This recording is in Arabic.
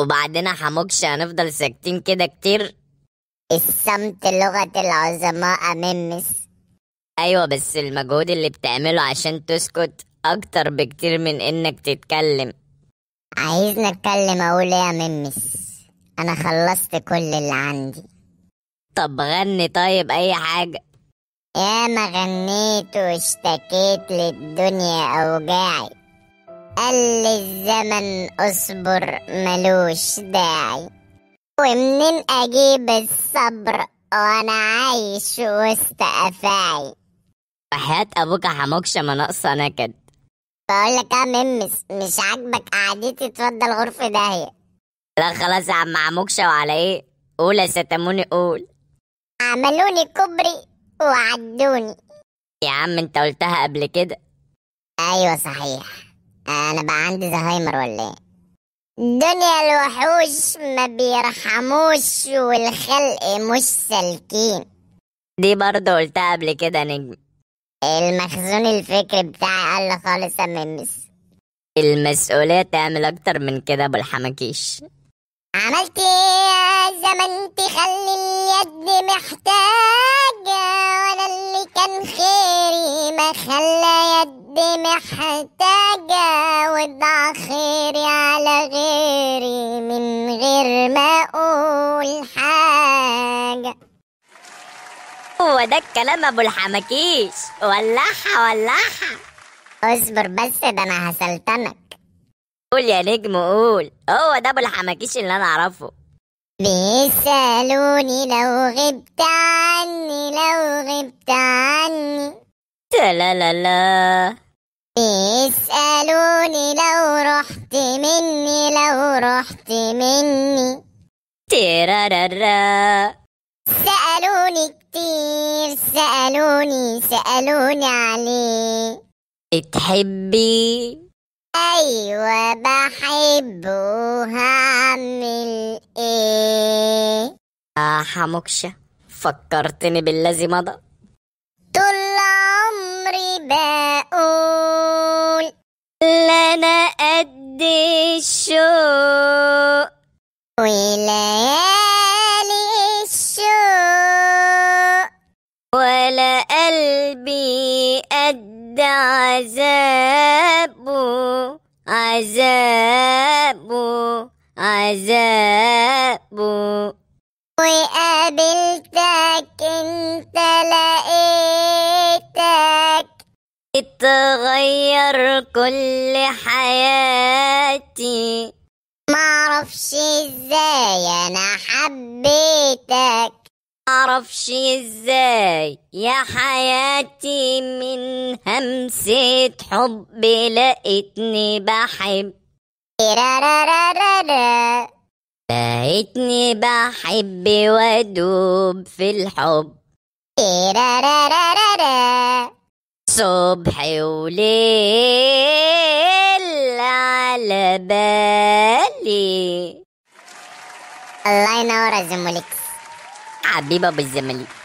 وبعدين حموكش هنفضل ساكتين كده كتير الصمت لغة العظماء ممس ايوه بس المجهود اللي بتعمله عشان تسكت اكتر بكتير من انك تتكلم عايز نتكلم اقول ايه يا ممس انا خلصت كل اللي عندي طب غني طيب اي حاجة يا ما غنيت واشتكيت للدنيا اوجاعي قال الزمن اصبر ملوش داعي ومنين اجيب الصبر وانا عايش وسط افاعي وحياة ابوك حموكش ما ناقصه نكد بقولك يا ممس مش عاجبك قعدتي اتفضل غرفة داهية لا خلاص يا عم عموكشة وعلى ايه قول يا ستموني قول عملوني كوبري وعدوني يا عم انت قلتها قبل كده ايوه صحيح انا بقى عندي زهايمر ولا ايه دنيا الوحوش ما بيرحموش والخلق مش سالكين دي برضه قلتها قبل كده نجم المخزون الفكري بتاعي قل خالص اممس المسؤولية تعمل أكتر من كده أبو الحمكيش عملت ايه زمن تخلي اليد محتاجة ولا اللي كان خيري ما خلى يد محتاجة جاود خير على غيري من غير ما اقول حاجة هو ده الكلام ابو الحمكيش ولعها ولعها اصبر بس ده انا هسلتنك قول يا نجم قول هو ده ابو الحمكيش اللي انا اعرفه بيسألوني لو غبت عني لو غبت عني لا لا لا بيسألوني لو رحت مني لو رحت مني تيرارارا سألوني كتير سألوني سألوني عليه بتحبي أيوة بحبه وهعمل ايه آه حموكشة فكرتني بالذي مضى طول عمري بقول لنا قد الشوق وليالي الشوق ولا قلبي قد عذابه عذابه عذابه وقابلتك انت لقيت تغير كل حياتي معرفش ازاي انا حبيتك معرفش ازاي يا حياتي من همسة حب لقيتني بحب لقيتني بحب وادوب في الحب صبح وليل على بالي الله ينور الزملك حبيبه بالزملك